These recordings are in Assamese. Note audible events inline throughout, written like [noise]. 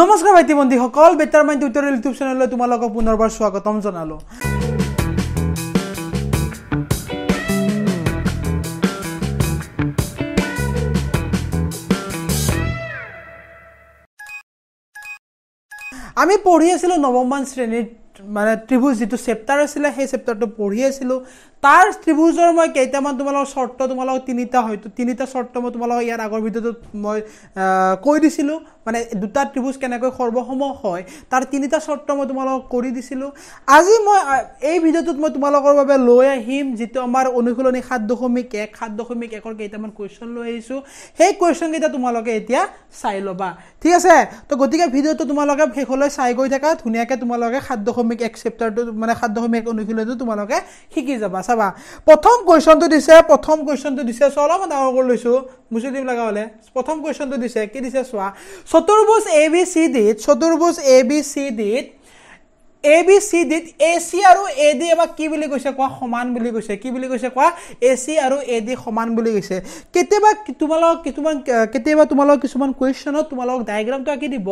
নমস্কাৰ ভাইটি বন্ধুসকল বেটাৰ মাইণ্ড টুইটাৰ ইউটিউব চেনেললৈ তোমালোকক পুনৰবাৰ স্বাগতম জনালোঁ আমি পঢ়ি আছিলোঁ নৱমমান শ্ৰেণীত মানে ত্ৰিভুজ যিটো চেপ্তাৰ আছিলে সেই চেপ্তাৰটো পঢ়ি আছিলোঁ তার ত্রিভুজের মানে কেটামান তোমার শর্ত তোমার তিনটা হয়তো তিনটা শর্ত মানে তোমার ইয়ার আগের ভিডিও মই কৈ দিছিল মানে দুটা ত্রিভুজ কেন সর্বসম হয় তার তিনটা শর্ত মানে তোমার করে দিছিল আজি মই এই ভিডিওট মই তোমালোকৰ বাবে লৈ আহিম যেটা আমার অনুশীলনী সাত দশমিক এক সাত দশমিক একর কেটামান কুয়েশন লৈ আহিছোঁ সেই কুয়েশন কেইটা তোমালোকে এতিয়া চাই লবা ঠিক আছে তো গতিকে ভিডিঅ'টো তোমালোকে শেষলৈ চাই গৈ থাকা ধুনীয়াকৈ তোমালোকে সাত দশমিক এক চেপ্টারটো মানে সাত দশমিক এক অনুশীলনীটো তোমালোকে শিকি যাবা চাবা প্ৰথম কুৱেশ্যনটো দিছে প্ৰথম কুৱেশ্যনটো দিছে চোৱা অলপমান ডাঙৰ কৰি লৈছো বুজি দিম লগা হ'লে প্ৰথম কুৱেশ্যনটো দিছে কি দিছে চোৱা চতুৰ্ভুজ এ বি চি ডিত চতুৰ্ভুজ এ বি চি ডিত এ বি চি ডিত এ চি আৰু এ ডি আমাক কি বুলি কৈছে কোৱা সমান বুলি কৈছে কি বুলি কৈছে কোৱা এ চি আৰু এ ডি সমান বুলি কৈছে কেতিয়াবা তোমালোকক কিছুমান কেতিয়াবা তোমালোকক কিছুমান কুৱেশ্যনত তোমালোকক ডায়েগ্ৰামটো আঁকি দিব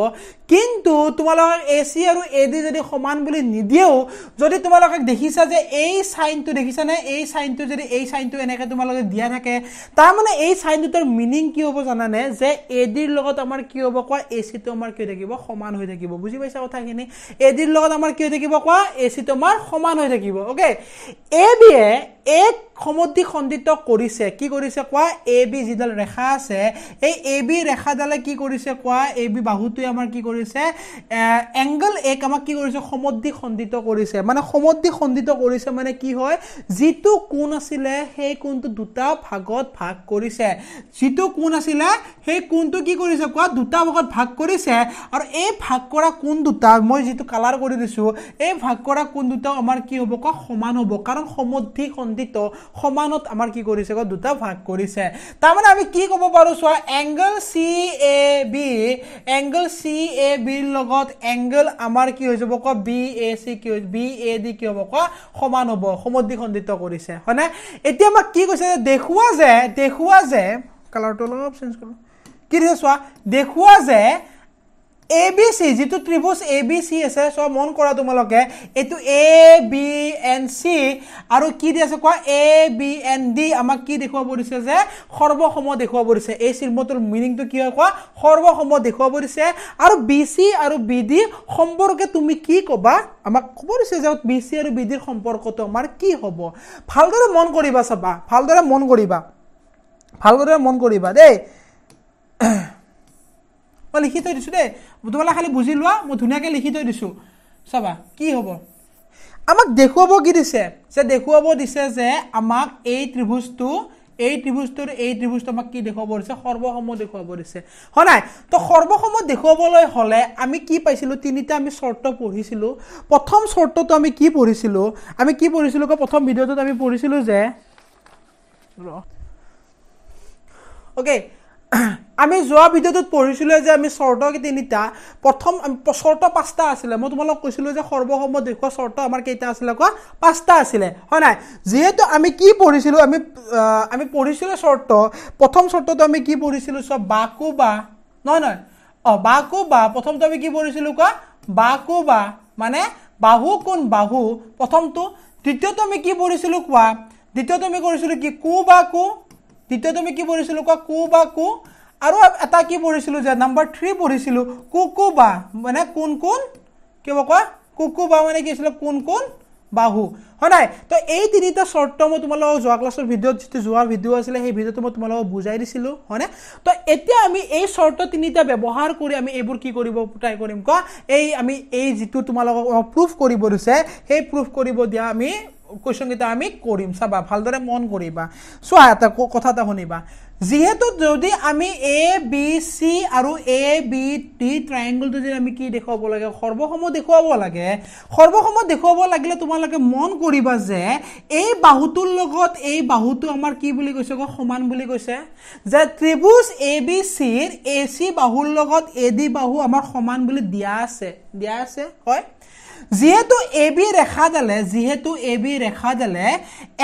কিন্তু তোমালোকক এ চি আৰু এ ডি যদি সমান বুলি নিদিয়েও যদি তোমালোকক দেখিছা যে এই চাইনটো দেখিছানে এই চাইনটো যদি এই চাইনটো এনেকৈ তোমালোকে দিয়া থাকে তাৰমানে এই চাইনটোৰ মিনিং কি হ'ব জানানে যে এ ডিৰ লগত আমাৰ কি হ'ব কোৱা এ চিটো আমাৰ কি থাকিব সমান হৈ থাকিব বুজি পাইছা কথাখিনি এ ডিৰ লগত আমাৰ কি কি থাকিব কোৱা এ চি তোমাৰ সমান হৈ থাকিব অ'কে এ বিয়ে এক সমদ্ধি খণ্ডিত কৰিছে কি কৰিছে কোৱা এ বি যিডাল ৰেখা আছে এই এ বি ৰেখাডালে কি কৰিছে কোৱা এ বি বাহুটোৱে আমাৰ কি কৰিছে এংগল এক আমাক কি কৰিছে সমদ্ধি খণ্ডিত কৰিছে মানে সমদ্ধি খণ্ডিত কৰিছে মানে কি হয় যিটো কোণ আছিলে সেই কোণটো দুটা ভাগত ভাগ কৰিছে যিটো কোণ আছিলে সেই কোণটো কি কৰিছে কোৱা দুটা ভাগত ভাগ কৰিছে আৰু এই ভাগ কৰা কোণ দুটা মই যিটো কালাৰ কৰি দিছোঁ এই ভাগ কৰা কোণ দুটাও আমাৰ কি হ'ব কোৱা সমান হ'ব কাৰণ সমদ্ধি খণ্ডিত সমানত আমাৰ কি কৰিছে কয় দুটা ভাগ কৰিছে তাৰমানে আমি কি ক'ব পাৰো চোৱা angle C A B angle C A বিৰ লগত এংগল আমাৰ কি হৈ যাব ক বি এ চি কি হৈ বি এ ডি কি হ'ব কয় সমান হ'ব খণ্ডিত কৰিছে হয়নে এতিয়া আমাক কি কৈছে যে দেখুওৱা যে দেখুওৱা যে কালাৰটো অলপ চেঞ্জ কৰোঁ কি দিছে চোৱা দেখুওৱা যে এ বি চি যিটো ত্ৰিভুজ এ বি চি আছে চ মন কৰা তোমালোকে এইটো এ বি এন চি আৰু কি দি আছে কোৱা এ বি এন ডি আমাক কি দেখুৱাব দিছে যে সৰ্বসম দেখুৱাব দিছে এই চিম্বটোৰ মিনিংটো কি হয় কোৱা সৰ্বসম দেখুৱাব দিছে আৰু বি চি আৰু বি ডি সম্পৰ্কে তুমি কি ক'বা আমাক ক'ব দিছে যে বি চি আৰু বি ডিৰ সম্পৰ্কটো আমাৰ কি হ'ব ভালদৰে মন কৰিবা চাবা ভালদৰে মন কৰিবা ভালদৰে মন কৰিবা দেই মই লিখি থৈ দিছোঁ দেই তোমালোকে খালি বুজি লোৱা মই ধুনীয়াকৈ লিখি থৈ দিছোঁ চাবা কি হ'ব আমাক দেখুৱাব কি দিছে যে দেখুৱাব দিছে যে আমাক এই ত্ৰিভুজটো এই ত্ৰিভুজটোৰ এই ত্ৰিভুজটো আমাক কি দেখুৱাব দিছে সৰ্বসম দেখুৱাব দিছে হয় নাই তো সৰ্বসম দেখুৱাবলৈ হ'লে আমি কি পাইছিলোঁ তিনিটা আমি চৰ্ত পঢ়িছিলোঁ প্ৰথম চৰ্তটো আমি কি পঢ়িছিলোঁ আমি কি পঢ়িছিলোঁ কয় প্ৰথম ভিডিঅ'টোত আমি পঢ়িছিলোঁ যে অ'কে আমি যোৱা ভিডিঅ'টোত পঢ়িছিলোঁ যে আমি চৰ্ত তিনিটা প্ৰথম চৰ্ত পাঁচটা আছিলে মই তোমালোকক কৈছিলোঁ যে সৰ্বসম্ম দেখুওৱা চৰ্ত আমাৰ কেইটা আছিলে কোৱা পাঁচটা আছিলে হয় নাই যিহেতু আমি কি পঢ়িছিলোঁ আমি আমি পঢ়িছিলোঁ চৰ্ত প্ৰথম চৰ্তটো আমি কি পঢ়িছিলোঁ চ বা কো বা নহয় নহয় অঁ বা কো বা প্ৰথমটো আমি কি পঢ়িছিলোঁ কোৱা বা কো বা মানে বাহু কোন বাহু প্ৰথমটো দ্বিতীয়টো আমি কি পঢ়িছিলোঁ কোৱা দ্বিতীয়টো আমি কৰিছিলোঁ কি কো বা কো দ্বিতীয়টো আমি কি পঢ়িছিলো কোৱা কু বা কু আৰু এটা কি পঢ়িছিলো যে নাম্বাৰ থ্ৰী পঢ়িছিলো কু কু বা মানে কোন কোন কিব কোৱা কুকু বা মানে কি আছিলে কোন কোন বাহু হয় নাই তো এই তিনিটা চৰ্ত মই তোমালোকক যোৱা ক্লাছৰ ভিডিঅ'ত যিটো যোৱা ভিডিঅ' আছিলে সেই ভিডিঅ'টো মই তোমালোকক বুজাই দিছিলোঁ হয়নে তো এতিয়া আমি এই চৰ্ত তিনিটা ব্যৱহাৰ কৰি আমি এইবোৰ কি কৰিব ট্ৰাই কৰিম কোৱা এই আমি এই যিটো তোমালোকক প্ৰুফ কৰিব দিছে সেই প্ৰুফ কৰিব দিয়া আমি কুৱেশ্যন কেইটা আমি কৰিম চাবা ভালদৰে মন কৰিবা চোৱা এটা কথা এটা শুনিবা যিহেতু যদি আমি এ বি চি আৰু এ বি টি ট্ৰাইংগলটো যদি আমি কি দেখুৱাব লাগে সৰ্বসম দেখুৱাব লাগে সৰ্বসম দেখুৱাব লাগিলে তোমালোকে মন কৰিবা যে এই বাহুটোৰ লগত এই বাহুটো আমাৰ কি বুলি কৈছে আকৌ সমান বুলি কৈছে যে ত্ৰিভুজ এ বি চিৰ এ চি বাহুৰ লগত এ ডি বাহু আমাৰ সমান বুলি দিয়া আছে দিয়া আছে হয় যিহেতু এ বি ৰেখাডালে যিহেতু এ বি ৰেখাডালে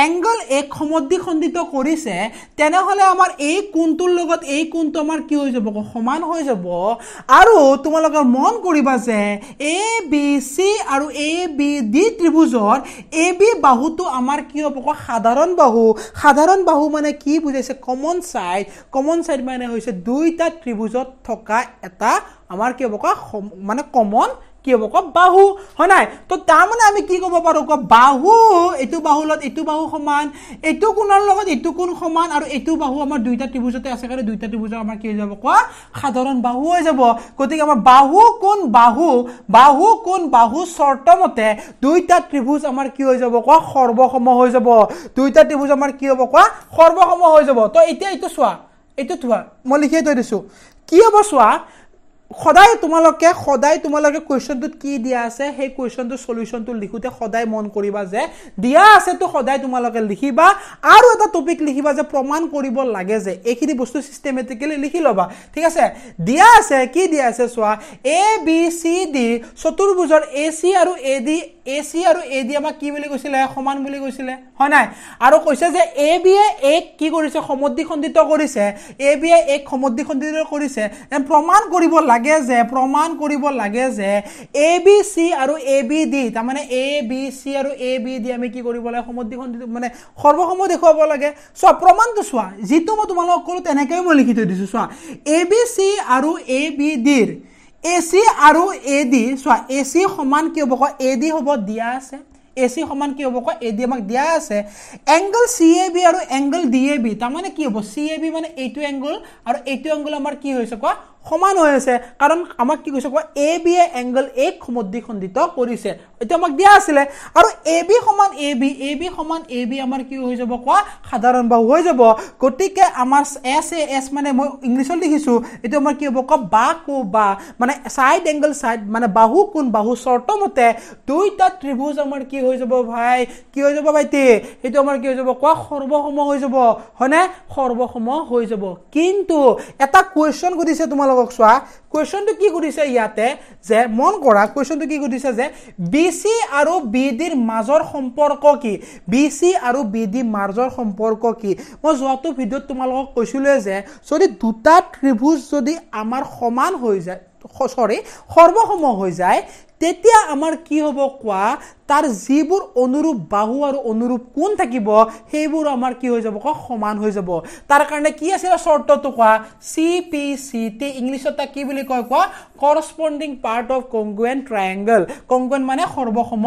এংগল এক সমদ্ধি খণ্ডিত কৰিছে তেনেহ'লে আমাৰ এই কোনটোৰ লগত এই কোনটো আমাৰ কি হৈ যাব সমান হৈ যাব আৰু তোমালোকে মন কৰিবা যে এ বি চি আৰু এ বি ডি ত্ৰিভুজৰ এ বি বাহুটো আমাৰ কি হ'ব সাধাৰণ বাহু সাধাৰণ বাহু মানে কি বুজাইছে কমন ছাইড কমন ছাইড মানে হৈছে দুইটা ত্ৰিভুজত থকা এটা আমাৰ কি হ'ব মানে কমন কি হ'ব কওক বাহু হয় নাই তো তাৰমানে আমি কি ক'ব পাৰোঁ কওক বাহু এইটো লগত এইটো বাহু সমান এইটো কোণৰ লগত এইটো কোণ সমান আৰু এইটো বাহু আমাৰ দুইটা ত্ৰিভুজতে আছে কাৰণে দুইটা ত্ৰিভুজত আমাৰ কি হৈ যাব কোৱা সাধাৰণ বাহু হৈ যাব গতিকে আমাৰ বাহু কোন বাহু বাহু কোন বাহু চৰ্তমতে দুইটা ত্ৰিভুজ আমাৰ কি হৈ যাব কোৱা সৰ্বসম হৈ যাব দুইটা ত্ৰিভুজ আমাৰ কি হ'ব কোৱা সৰ্বসম হৈ যাব তো এতিয়া এইটো চোৱা এইটো থোৱা মই লিখিয়ে থৈ দিছোঁ কি হ'ব চোৱা সদায় তোমালোকে সদায় তোমালোকে কুৱেশ্যনটোত কি দিয়া আছে সেই কুৱেশ্যনটো চলিউশ্যনটো লিখোঁতে সদায় মন কৰিবা যে দিয়া আছেতো সদায় তোমালোকে লিখিবা আৰু এটা টপিক লিখিবা যে প্ৰমাণ কৰিব লাগে যে এইখিনি বস্তু ছিষ্টেমেটিকেলি লিখি ল'বা ঠিক আছে দিয়া আছে কি দিয়া আছে চোৱা এ বি চি ডি চতুৰ্ভুজৰ এ চি আৰু এ ডি এ চি আৰু এ ডি আমাক কি বুলি কৈছিলে সমান বুলি কৈছিলে হয় নাই আৰু কৈছে যে এ বি এ এক কি কৰিছে সমদ্বিখণ্ডিত কৰিছে এ বি এ এক সমদ্বিখণ্ডিত কৰিছে প্ৰমাণ কৰিব লাগে লাগে যে প্ৰমাণ কৰিব লাগে যে এ বি চি আৰু এ বি ডি তাৰমানে এ বি চি আৰু এ বি ডি আমি কি কৰিব লাগে সমদ্বিখন মানে সৰ্বসম্ম দেখুৱাব লাগে চোৱা প্ৰমাণটো চোৱা যিটো মই তোমালোকক ক'লোঁ তেনেকৈয়ে মই লিখি থৈ দিছোঁ চোৱা এ বি চি আৰু এ বি ডিৰ এ চি আৰু এ ডি চোৱা এ চি সমান কি হ'ব কয় এ ডি হ'ব দিয়া আছে এ চি সমান কি হ'ব কয় এ ডি আমাক দিয়া আছে এংগল চি এ বি আৰু এংগল ডি এ বি তাৰমানে কি হ'ব চি এ বি মানে এইটো এংগল আৰু এইটো এংগল আমাৰ কি হৈছে কোৱা সমান হৈ আছে কাৰণ আমাক কি কৈছে কোৱা এ বি এ এংগল এক সমদ্বিক খণ্ডিত কৰিছে এইটো আমাক দিয়া আছিলে আৰু এ বি সমান এ বি এ বি সমান এ বি আমাৰ কি হৈ যাব কোৱা সাধাৰণ বাহু হৈ যাব গতিকে আমাৰ এছ এ এছ মানে মই ইংলিছত লিখিছোঁ এইটো আমাৰ কি হ'ব কোৱা বা কো বা মানে ছাইড এংগল ছাইড মানে বাহু কোন বাহু চৰ্তমতে দুইটা ত্ৰিভুজ আমাৰ কি হৈ যাব ভাই কি হৈ যাব ভাইটি সেইটো আমাৰ কি হৈ যাব কোৱা সৰ্বসম হৈ যাব হয়নে সৰ্বসম হৈ যাব কিন্তু এটা কুৱেশ্যন সুধিছে তোমালোকে আপোনালোকক চোৱা কুৱেশ্যনটো কি সুধিছে ইয়াতে যে মন কৰা কুৱেশ্যনটো কি সুধিছে যে বি চি আৰু বি ডিৰ মাজৰ সম্পৰ্ক কি বি চি আৰু বি ডি মাজৰ সম্পৰ্ক কি মই যোৱাটো ভিডিঅ'ত তোমালোকক কৈছিলোঁ যে যদি দুটা ত্ৰিভুজ যদি আমাৰ সমান হৈ যায় চৰি সৰ্বসম হৈ যায় তেতিয়া আমাৰ কি হ'ব কোৱা তাৰ যিবোৰ অনুৰূপ বাহু আৰু অনুৰূপ কোণ থাকিব সেইবোৰ আমাৰ কি হৈ যাব কোৱা সমান হৈ যাব তাৰ কাৰণে কি আছিলে চৰ্তটো কোৱা চি পি চি টি ইংলিছত তাক কি বুলি কয় কোৱা corresponding part of congruent triangle congruent মানে সৰ্বসম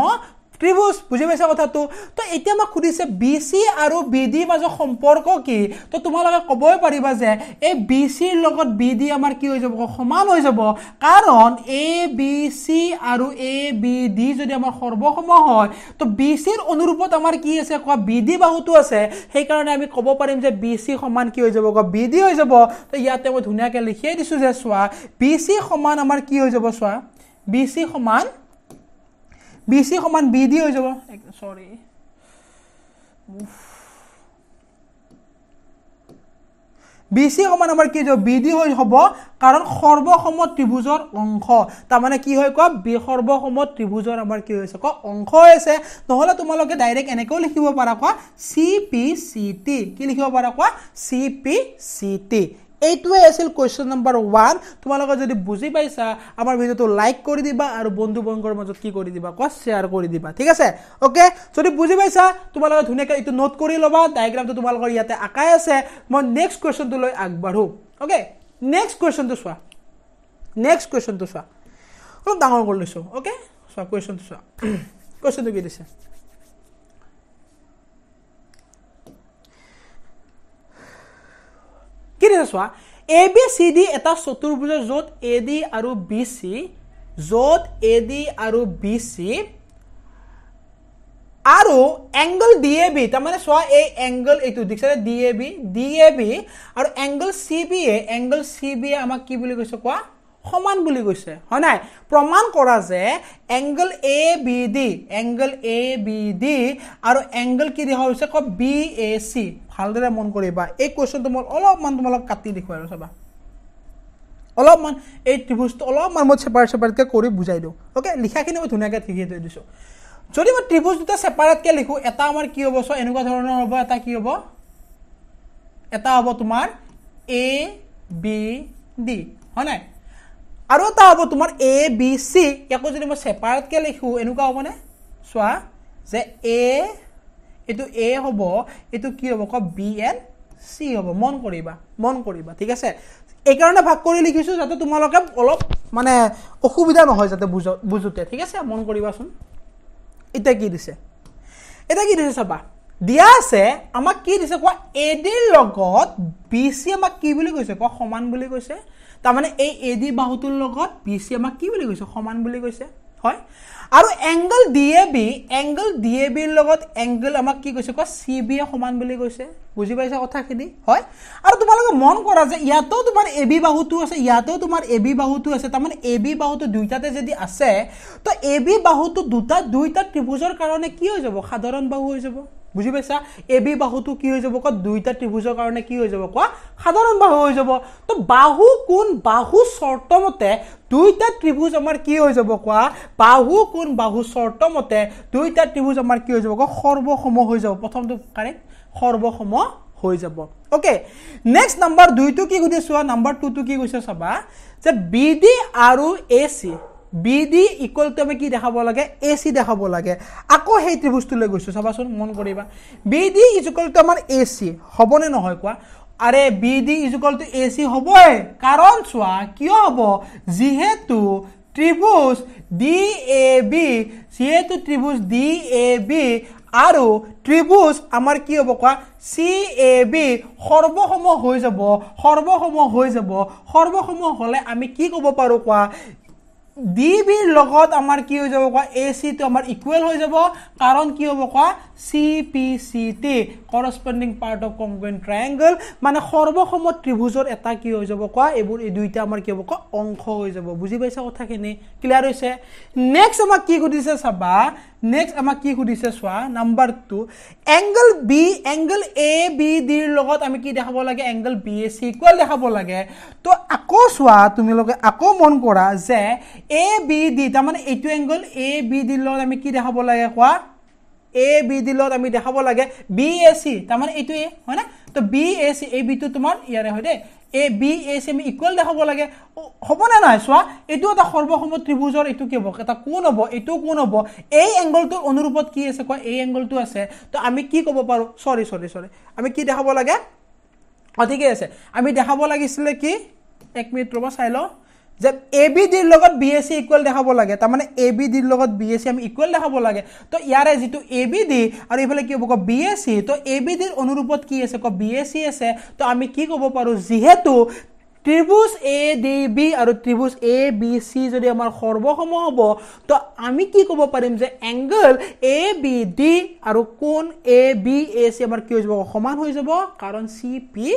ত্ৰিভুজ বুজি পাইছা কথাটো তো এতিয়া আমাক সুধিছে বি চি আৰু বি ডিৰ মাজৰ সম্পৰ্ক কি তো তোমালোকে ক'বই পাৰিবা যে এই বি চিৰ লগত বি ডি আমাৰ কি হৈ যাব সমান হৈ যাব কাৰণ এ বি চি আৰু এ বি ডি যদি আমাৰ সৰ্বসম হয় তো বি চিৰ অনুৰূপত আমাৰ কি আছে কোৱা বি ডি বাহুটো আছে সেইকাৰণে আমি ক'ব পাৰিম যে বি চি সমান কি হৈ যাব কোৱা বি ডি হৈ যাব তো ইয়াতে মই ধুনীয়াকৈ লিখিয়েই দিছোঁ যে চোৱা বি চি সমান আমাৰ কি হৈ যাব চোৱা বি চি সমান বি চি সমান বি ডি হৈ যাব চৰি বি চি সমান আমাৰ কি যাব বি ডি হৈ হ'ব কাৰণ সৰ্বসম ত্ৰিভুজৰ অংশ তাৰমানে কি হয় কোৱা বি সৰ্বসম ত্ৰিভুজৰ আমাৰ কি হৈছে কোৱা অংশ হৈ আছে নহ'লে তোমালোকে ডাইৰেক্ট এনেকৈও লিখিব পাৰা কোৱা চি পি চি টি কি লিখিব পাৰা কোৱা চি পি চি টি এইটোৱে আছিল কুৱেশ্যন নম্বৰ ওৱান তোমালোকে যদি বুজি পাইছা আমাৰ ভিডিঅ'টো লাইক কৰি দিবা আৰু বন্ধু বৰ্গৰ মাজত কি কৰি দিবা কোৱা শ্বেয়াৰ কৰি দিবা ঠিক আছে অ'কে যদি বুজি পাইছা তোমালোকে ধুনীয়াকৈ এইটো নোট কৰি ল'বা ডায়েগ্ৰামটো তোমালোকৰ ইয়াতে আঁকাই আছে মই নেক্সট কুৱেশ্যনটো লৈ আগবাঢ়ো অ'কে নেক্সট কুৱেশ্যনটো চোৱা নেক্সট কুৱেশ্যনটো চোৱা অলপ ডাঙৰ কৰি লৈছোঁ অ'কে চোৱা কুৱেশ্যনটো চোৱা কুৱেশ্যনটো [clears throat] কি দিছে কি চোৱা এ বি চি ডি এটা চতুৰ্ভুজৰ য'ত এ আৰু বি চি য'ত এ ডি আৰু বি চি আৰু এংগল ডি এ বি তাৰমানে চোৱা এই এংগল এইটো দেখিছানে D A B D A B আৰু angle C B A angle C B A আমাক কি বুলি কৈছে কোৱা সমান বুলি কৈছে হয় নাই প্ৰমাণ কৰা যে angle A B D angle A B D আৰু এংগল কি দেখা হৈছে কওক বি এ চি ভালদৰে মন কৰিবা এই কুৱেশ্যনটো মই অলপমান তোমালোকক কাটি দেখুৱাই আৰু চাবা অলপমান এই ত্ৰিভুজটো অলপমান মই চেপাৰেট চেপাৰেটকৈ কৰি বুজাই দিওঁ অ'কে লিখাখিনি মই ধুনীয়াকৈ ঠিকি থৈ দিছোঁ যদি মই ত্ৰিভুজ দুটা চেপাৰেটকৈ লিখোঁ এটা আমাৰ কি হ'ব চ' এনেকুৱা ধৰণৰ হ'ব এটা কি হ'ব এটা হ'ব তোমাৰ এ বি ডি হয় নাই আৰু এটা হ'ব তোমাৰ এ বি চি ইয়াকো যদি মই চেপাৰেটকৈ লিখোঁ এনেকুৱা হ'বনে চোৱা যে এ এইটো এ হ'ব এইটো কি হ'ব কওক বি এন চি হ'ব মন কৰিবা মন কৰিবা ঠিক আছে এইকাৰণে ভাগ কৰি লিখিছোঁ যাতে তোমালোকে অলপ মানে অসুবিধা নহয় যাতে বুজ বুজোতে ঠিক আছে মন কৰিবাচোন এতিয়া কি দিছে এতিয়া কি দিছে চাবা দিয়া আছে আমাক কি দিছে কোৱা এ ডিৰ লগত বি চি আমাক কি বুলি কৈছে কোৱা সমান বুলি কৈছে তাৰমানে এই এ ডি বাহুটোৰ লগত বি চি আমাক কি বুলি কৈছে সমান বুলি কৈছে হয় আৰু angle D A B angle D A বিৰ লগত এংগল আমাক কি কৈছে কয় চি বি এ সমান বুলি কৈছে বুজি পাইছা কথাখিনি হয় আৰু তোমালোকে মন কৰা যে ইয়াতেও তোমাৰ এ বি বাহুটো আছে ইয়াতেও তোমাৰ এ বি বাহুটো আছে তাৰমানে এ বি বাহুটো দুইটাতে যদি আছে তো এ বি বাহুটো দুটা দুইটা ত্ৰিভুজৰ কাৰণে কি হৈ যাব সাধাৰণ বাহু হৈ যাব বুজি পাইছা এ বি বাহুটো কি হৈ যাব কোৱা দুইটা ত্ৰিভুজৰ কাৰণে কি হৈ যাব কোৱা সাধাৰণ বাহু হৈ যাব তো বাহু কোন বাহু চৰ্তমতে দুইটা ত্ৰিভুজ আমাৰ কি হৈ যাব কোৱা বাহু কোন বাহু চৰ্তমতে দুইটা ত্ৰিভুজ আমাৰ কি হৈ যাব কোৱা সৰ্বসম হৈ যাব প্ৰথমটো কাৰেক্ট সৰ্বসম হৈ যাব অ'কে নেক্সট নাম্বাৰ দুইটো কি সুধিছোঁ নাম্বাৰ টুটো কি কৈছে চাবা যে বি ডি আৰু A C B D equal to আমি কি দেখাব লাগে এ চি দেখাব লাগে আকৌ সেই ত্ৰিভুজটোলৈ গৈছোঁ চাবাচোন মন কৰিবা B D is equal to আমাৰ এ চি হ'বনে নহয় কোৱা আৰে B D is equal to A C হ'বই কাৰণ চোৱা কিয় হ'ব যিহেতু ত্ৰিভুজ ডি এ বি যিহেতু ত্ৰিভুজ ডি এ বি আৰু ত্ৰিভুজ আমাৰ কি হ'ব কোৱা চি এ বি সৰ্বসম হৈ যাব সৰ্বসম হৈ যাব সৰ্বসম হ'লে আমি কি ক'ব পাৰোঁ কোৱা ডি বিৰ লগত আমাৰ কি হৈ যাব কোৱা এ চি টো আমাৰ ইকুৱেল হৈ যাব কাৰণ কি হ'ব কোৱা CPCT corresponding part of congruent triangle মানে সৰ্বসম ত্ৰিভুজৰ এটা কি হৈ যাব কোৱা এবোৰ এই দুইটা আমাৰ কি হ'ব কোৱা অংশ হৈ যাব বুজি পাইছা কথাখিনি ক্লিয়াৰ হৈছে নেক্সট আমাক কি সুধিছে চাবা নেক্সট আমাক কি সুধিছে চোৱা number two angle B angle A B ডিৰ লগত আমি কি দেখাব লাগে angle B A C equal দেখাব লাগে তো আকৌ চোৱা তুমিলোকে আকৌ মন কৰা যে এ বি ডি তাৰমানে এইটো এংগল এ বি ডিৰ লগত আমি কি দেখাব লাগে কোৱা এ বি ডিলত আমি দেখাব লাগে বি এ চি তাৰমানে এইটোৱে হয়নে তো বি এ চি এ বিটো তোমাৰ ইয়াৰে হয় দেই এ বি এ চি আমি ইকুৱেল দেখাব লাগে হ'বনে নাই চোৱা এইটো এটা সৰ্বসম ত্ৰিভুজৰ এইটো কি হ'ব এটা কোন হ'ব এইটো কোন হ'ব এই এংগলটোৰ অনুৰূপত কি আছে কোৱা এই এংগলটো আছে তো আমি কি ক'ব পাৰোঁ চৰি চৰি চৰি আমি কি দেখাব লাগে অঁ ঠিকেই আছে আমি দেখাব লাগিছিলে কি এক মিনিট ৰ'ব চাই লওঁ যে এ বি ডিৰ লগত বি এ চি ইকুৱেল দেখাব লাগে তাৰমানে এ বি ডিৰ লগত বি এ চি আমি ইকুৱেল দেখাব লাগে তো ইয়াৰে যিটো এ বি ডি আৰু এইফালে কি হ'ব ক বি এ চি তো এ বি ডিৰ অনুৰূপত কি আছে ক বি এ চি আছে তো আমি কি ক'ব পাৰোঁ যিহেতু ত্ৰিভুজ এ ডি বি আৰু ত্ৰিভুজ এ বি চি যদি আমাৰ সৰ্বসম হ'ব তো আমি কি ক'ব পাৰিম যে এংগল এ বি ডি আৰু কোন এ বি এ চি আমাৰ কি হৈ যাব সমান হৈ যাব কাৰণ চি পি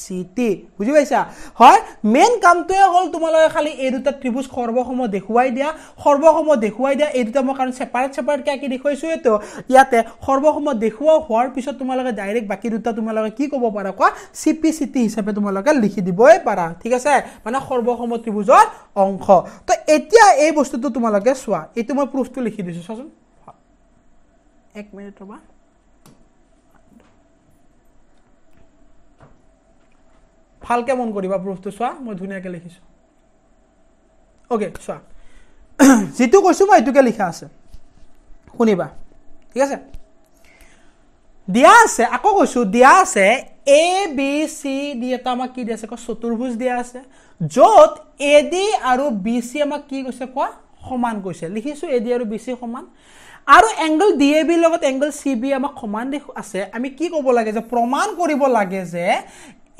চিটি বুজি পাইছা হয় মেইন কামটোৱে হ'ল তোমালোকে খালি এই দুটা ত্ৰিভুজ সৰ্বসম দেখুৱাই দিয়া সৰ্বসম দেখুৱাই দিয়া এই দুটা মই কাৰণ চেপাৰেট চেপাৰেটকৈ আঁকি দেখুৱাইছোঁৱেতো ইয়াতে সৰ্বসম দেখুৱা হোৱাৰ পিছত তোমালোকে ডাইৰেক্ট বাকী দুটা তোমালোকে কি ক'ব পাৰা কোৱা চি পি চি টি হিচাপে তোমালোকে লিখি দিবই পাৰা ঠিক আছে মানে সৰ্বসম ত্ৰিভুজৰ অংশ তো এতিয়া এই বস্তুটো তোমালোকে চোৱা এইটো মই প্ৰুফটো লিখি দিছোঁ চোৱাচোন ভালকে মন কৰিবা প্ৰুফটো চোৱা মই ধুনীয়াকে লিখিছো অ'কে চোৱা [clears throat] যিটো কৈছো মই এইটোকে লিখা আছে শুনিবা ঠিক আছে দিয়া আছে আকৌ কৈছো দিয়া আছে এ বি চি ডি এটা আমাক কি দিয়া আছে চতুৰ্ভুজ দিয়া আছে য'ত এ ডি আৰু বি চি আমাক কি কৈছে কোৱা সমান কৈছে লিখিছো এ ডি আৰু বি চি সমান আৰু এংগল ডি এ বিৰ লগত এংগল চি বি আমাক সমান দেখো আছে আমি কি ক'ব লাগে যে প্ৰমাণ কৰিব লাগে যে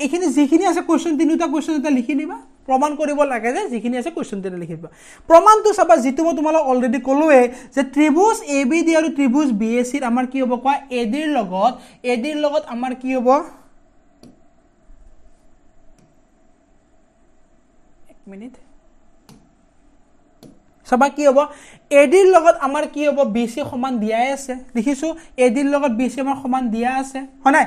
এইখিনি যিখিনি আছে কুৱেশ্যন তিনিওটা কুৱেশ্যন এটা লিখি দিবা প্ৰমাণ কৰিব লাগে যে যিখিনি আছে কুৱেশ্যন তিনি লিখি দিবা প্ৰমাণটো চাবা যিটো মই তোমালোক অলৰেডি ক'লোৱেই যে ত্ৰিভুজ এ বি ডি আৰু ত্ৰিভুজ বি এ চিৰ আমাৰ কি হ'ব কোৱা এ ডিৰ লগত এ ডিৰ লগত আমাৰ কি হ'ব এক মিনিট চাবা কি হ'ব এডিৰ লগত আমাৰ কি হ'ব বি চি সমান দিয়াই আছে দেখিছোঁ এডিৰ লগত বি চি আমাৰ সমান দিয়া আছে হয় নাই